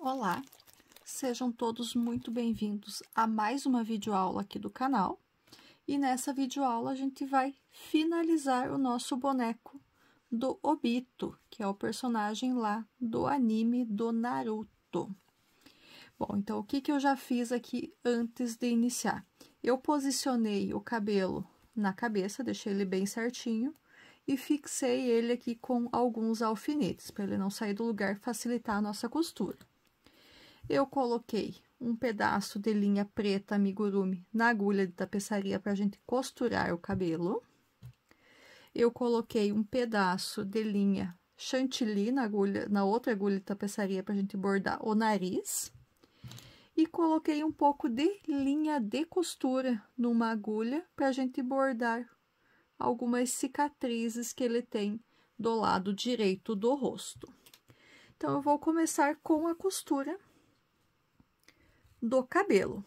Olá, sejam todos muito bem-vindos a mais uma videoaula aqui do canal. E nessa videoaula a gente vai finalizar o nosso boneco do Obito, que é o personagem lá do anime do Naruto. Bom, então o que, que eu já fiz aqui antes de iniciar? Eu posicionei o cabelo na cabeça, deixei ele bem certinho e fixei ele aqui com alguns alfinetes, para ele não sair do lugar, facilitar a nossa costura. Eu coloquei um pedaço de linha preta amigurumi na agulha de tapeçaria para a gente costurar o cabelo. Eu coloquei um pedaço de linha chantilly na agulha, na outra agulha de tapeçaria para a gente bordar o nariz. E coloquei um pouco de linha de costura numa agulha para a gente bordar algumas cicatrizes que ele tem do lado direito do rosto. Então, eu vou começar com a costura do cabelo.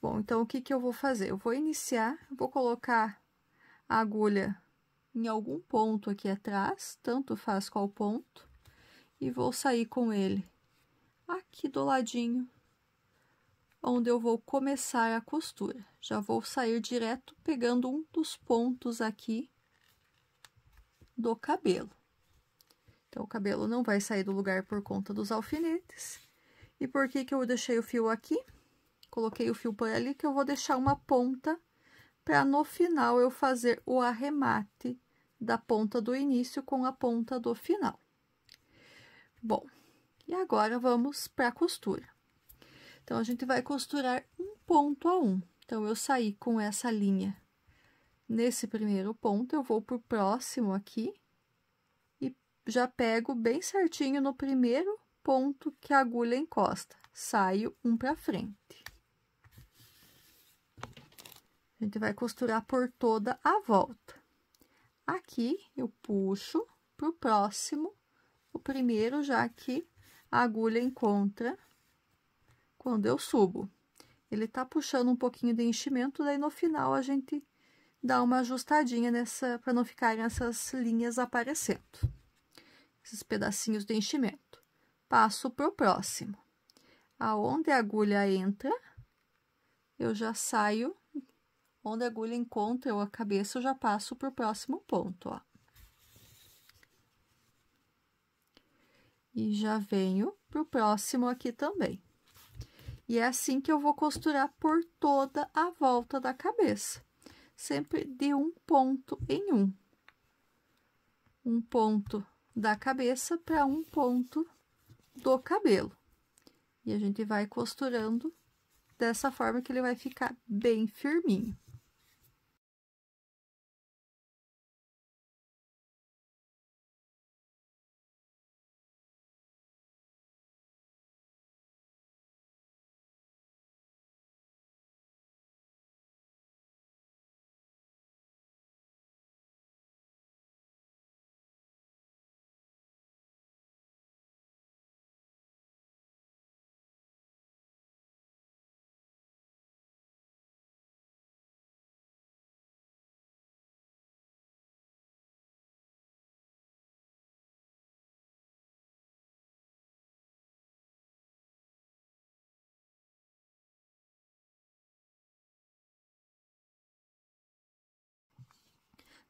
Bom, então, o que, que eu vou fazer? Eu vou iniciar, vou colocar a agulha em algum ponto aqui atrás, tanto faz qual ponto, e vou sair com ele aqui do ladinho, onde eu vou começar a costura. Já vou sair direto pegando um dos pontos aqui do cabelo. Então, o cabelo não vai sair do lugar por conta dos alfinetes. E por que que eu deixei o fio aqui? Coloquei o fio por ali, que eu vou deixar uma ponta para no final eu fazer o arremate da ponta do início com a ponta do final. Bom, e agora vamos para a costura. Então, a gente vai costurar um ponto a um. Então, eu saí com essa linha nesse primeiro ponto, eu vou pro próximo aqui e já pego bem certinho no primeiro ponto que a agulha encosta. Saio um para frente. A gente vai costurar por toda a volta. Aqui, eu puxo pro próximo, o primeiro já que a agulha encontra quando eu subo. Ele tá puxando um pouquinho de enchimento, daí no final a gente dá uma ajustadinha nessa, para não ficarem essas linhas aparecendo, esses pedacinhos de enchimento passo para o próximo. Aonde a agulha entra, eu já saio. Onde a agulha encontra a cabeça, eu já passo para o próximo ponto, ó. E já venho para o próximo aqui também. E é assim que eu vou costurar por toda a volta da cabeça, sempre de um ponto em um. Um ponto da cabeça para um ponto do cabelo. E a gente vai costurando dessa forma que ele vai ficar bem firminho.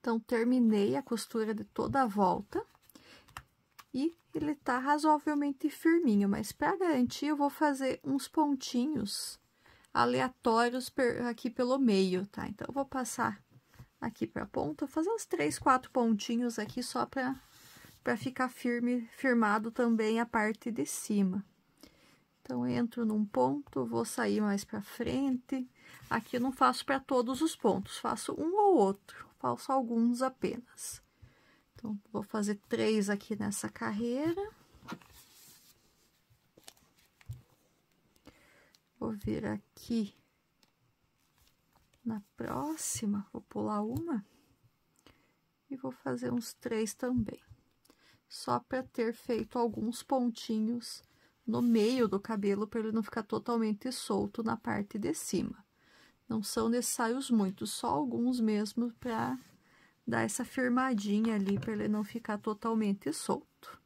Então, terminei a costura de toda a volta. E ele tá razoavelmente firminho, mas para garantir, eu vou fazer uns pontinhos aleatórios aqui pelo meio, tá? Então, eu vou passar aqui pra ponta, fazer uns três, quatro pontinhos aqui só pra, pra ficar firme, firmado também a parte de cima. Então, entro num ponto, vou sair mais pra frente, Aqui eu não faço para todos os pontos, faço um ou outro, faço alguns apenas. Então, vou fazer três aqui nessa carreira. Vou vir aqui na próxima, vou pular uma e vou fazer uns três também. Só para ter feito alguns pontinhos no meio do cabelo, para ele não ficar totalmente solto na parte de cima. Não são necessários muitos, só alguns mesmo para dar essa firmadinha ali, para ele não ficar totalmente solto.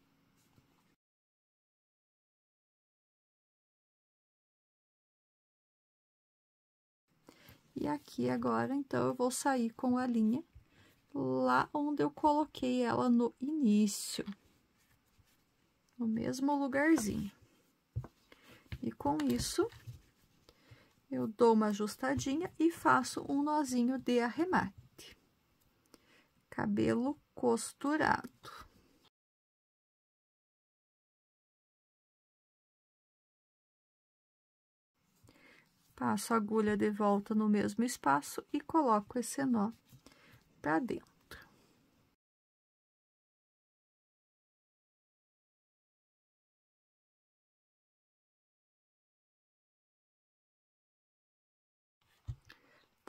E aqui agora, então, eu vou sair com a linha lá onde eu coloquei ela no início. No mesmo lugarzinho. E com isso, eu dou uma ajustadinha e faço um nozinho de arremate. Cabelo costurado. Passo a agulha de volta no mesmo espaço e coloco esse nó para dentro.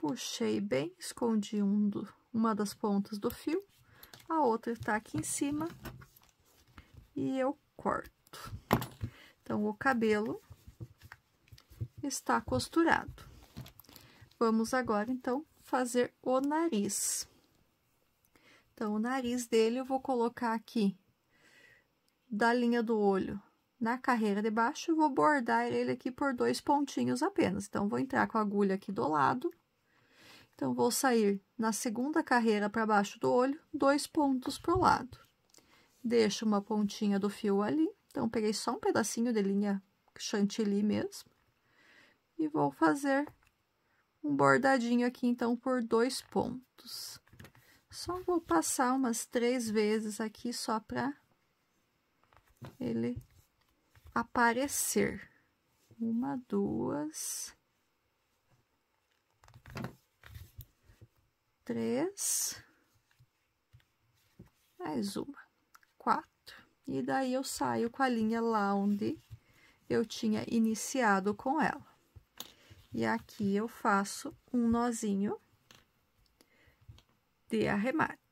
puxei bem, escondi um do, uma das pontas do fio, a outra tá aqui em cima e eu corto. Então, o cabelo está costurado. Vamos agora, então, fazer o nariz. Então, o nariz dele eu vou colocar aqui da linha do olho na carreira de baixo, e vou bordar ele aqui por dois pontinhos apenas. Então, vou entrar com a agulha aqui do lado então, vou sair na segunda carreira para baixo do olho, dois pontos para o lado. Deixo uma pontinha do fio ali. Então, peguei só um pedacinho de linha chantilly mesmo. E vou fazer um bordadinho aqui, então, por dois pontos. Só vou passar umas três vezes aqui, só para ele aparecer. Uma, duas, três, mais uma, quatro. E daí, eu saio com a linha lá onde eu tinha iniciado com ela. E aqui, eu faço um nozinho de arremate.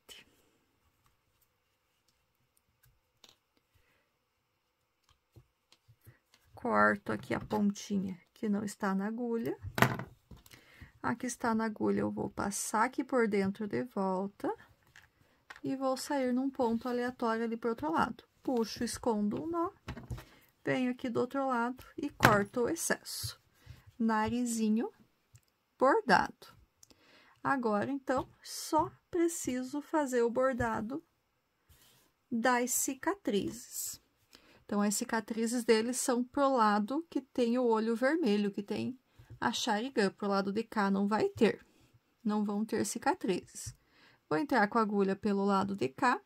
Corto aqui a pontinha que não está na agulha. Aqui está na agulha, eu vou passar aqui por dentro de volta. E vou sair num ponto aleatório ali pro outro lado. Puxo, escondo um nó. Venho aqui do outro lado e corto o excesso. Narizinho bordado. Agora, então, só preciso fazer o bordado das cicatrizes. Então, as cicatrizes deles são pro lado que tem o olho vermelho, que tem a Sharingan para o lado de cá não vai ter, não vão ter cicatrizes. Vou entrar com a agulha pelo lado de cá,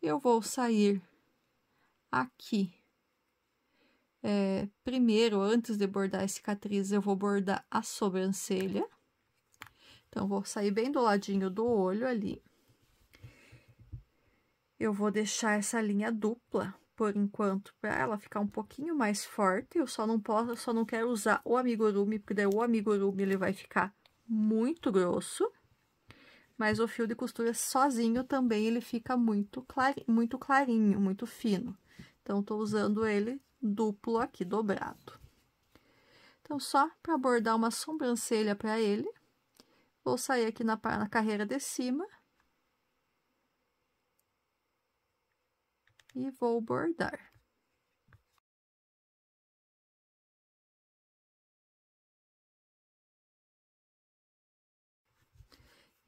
eu vou sair aqui. É, primeiro, antes de bordar a cicatriz, eu vou bordar a sobrancelha. Então, vou sair bem do ladinho do olho ali. Eu vou deixar essa linha dupla por enquanto, para ela ficar um pouquinho mais forte. Eu só não posso, só não quero usar o amigurumi, porque daí o amigurumi ele vai ficar muito grosso. Mas o fio de costura sozinho também ele fica muito, claro muito clarinho, muito fino. Então, tô usando ele duplo aqui, dobrado. Então, só para bordar uma sobrancelha para ele, vou sair aqui na, na carreira de cima e vou bordar.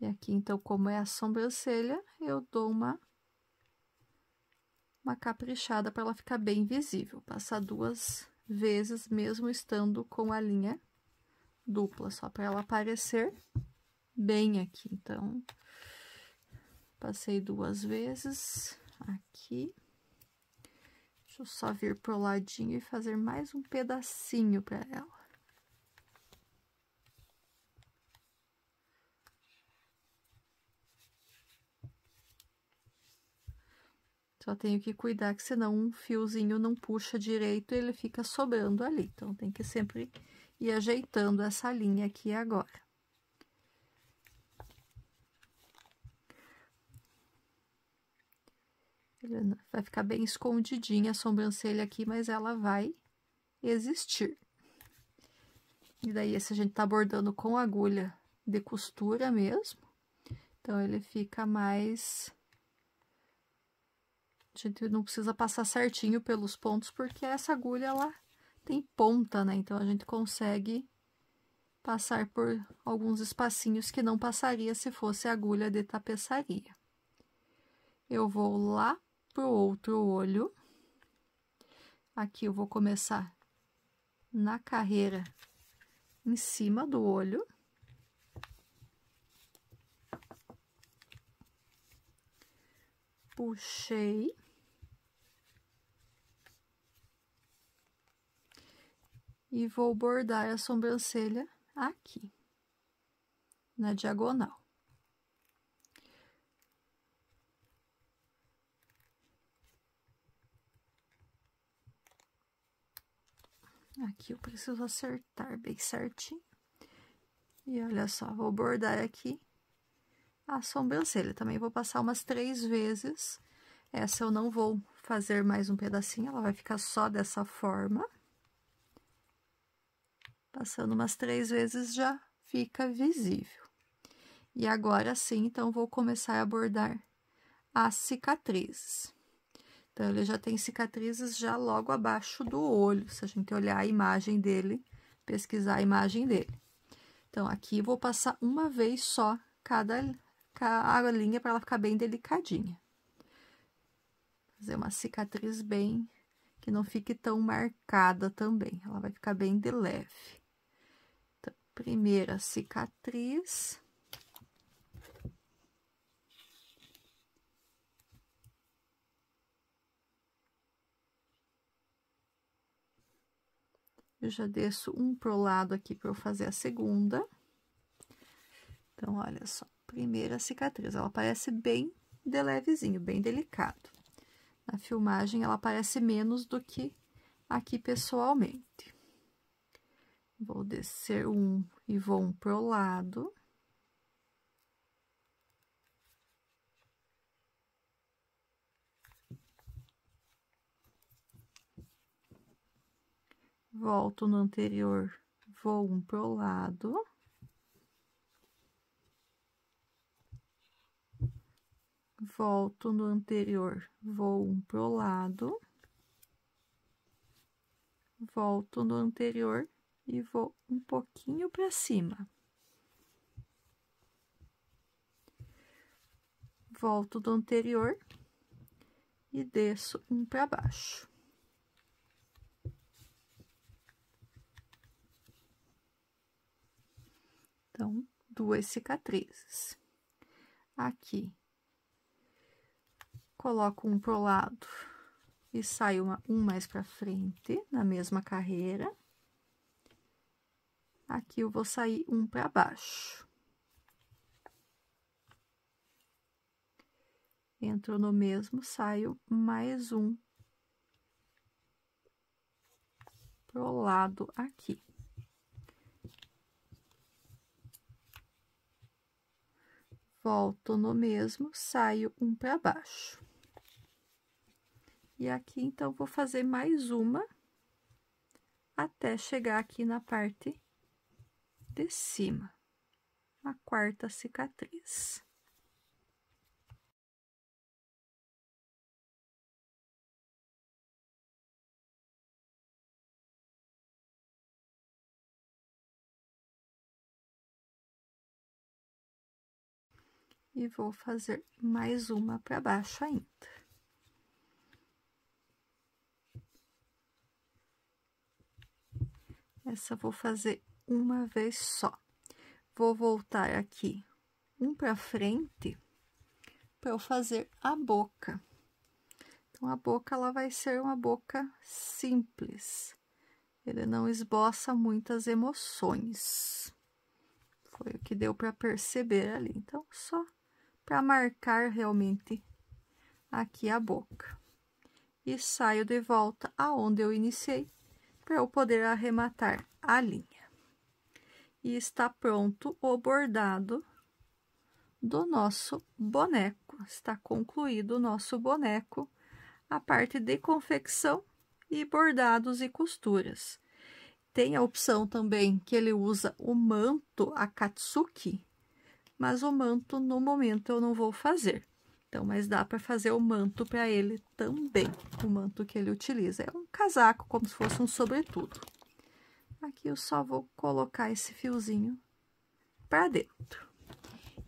E aqui, então, como é a sobrancelha, eu dou uma, uma caprichada para ela ficar bem visível. Passar duas vezes, mesmo estando com a linha dupla, só para ela aparecer bem aqui. Então, passei duas vezes aqui. Deixa eu só vir pro ladinho e fazer mais um pedacinho para ela. Só tenho que cuidar que senão um fiozinho não puxa direito, e ele fica sobrando ali. Então, tem que sempre ir ajeitando essa linha aqui agora. Vai ficar bem escondidinha a sobrancelha aqui, mas ela vai existir. E daí, esse a gente tá bordando com agulha de costura mesmo. Então, ele fica mais... A gente não precisa passar certinho pelos pontos, porque essa agulha, ela tem ponta, né? Então, a gente consegue passar por alguns espacinhos que não passaria se fosse agulha de tapeçaria. Eu vou lá para o outro olho. Aqui eu vou começar na carreira em cima do olho. Puxei. E vou bordar a sobrancelha aqui, na diagonal. Aqui eu preciso acertar bem certinho. E olha só, vou bordar aqui a sobrancelha. Também vou passar umas três vezes. Essa eu não vou fazer mais um pedacinho, ela vai ficar só dessa forma. Passando umas três vezes já fica visível. E agora sim, então, vou começar a bordar as cicatrizes. Então, ele já tem cicatrizes já logo abaixo do olho, se a gente olhar a imagem dele, pesquisar a imagem dele. Então, aqui vou passar uma vez só cada, cada linha para ela ficar bem delicadinha. Fazer uma cicatriz bem, que não fique tão marcada também, ela vai ficar bem de leve. Então, primeira cicatriz... Eu já desço um pro lado aqui para eu fazer a segunda. Então, olha só, primeira cicatriz. Ela parece bem de levezinho, bem delicado. Na filmagem, ela parece menos do que aqui pessoalmente. Vou descer um e vou um pro lado. volto no anterior, vou um pro lado. Volto no anterior, vou um pro lado. Volto no anterior e vou um pouquinho para cima. Volto do anterior e desço um para baixo. Então, duas cicatrizes. Aqui, coloco um pro lado e saio uma, um mais para frente, na mesma carreira. Aqui eu vou sair um para baixo. Entro no mesmo, saio mais um pro lado aqui. volto no mesmo, saio um para baixo. E aqui, então, vou fazer mais uma até chegar aqui na parte de cima, a quarta cicatriz. E vou fazer mais uma para baixo ainda. Essa vou fazer uma vez só. Vou voltar aqui um para frente para eu fazer a boca. Então, a boca ela vai ser uma boca simples. Ele não esboça muitas emoções. Foi o que deu para perceber ali. Então, só para marcar realmente aqui a boca. E saio de volta aonde eu iniciei, para eu poder arrematar a linha. E está pronto o bordado do nosso boneco. Está concluído o nosso boneco, a parte de confecção e bordados e costuras. Tem a opção também que ele usa o manto Akatsuki, mas o manto no momento eu não vou fazer. Então, mas dá para fazer o manto para ele também, o manto que ele utiliza. É um casaco, como se fosse um sobretudo. Aqui eu só vou colocar esse fiozinho para dentro.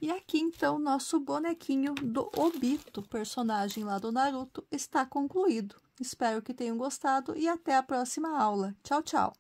E aqui, então, nosso bonequinho do Obito, personagem lá do Naruto, está concluído. Espero que tenham gostado e até a próxima aula. Tchau, tchau!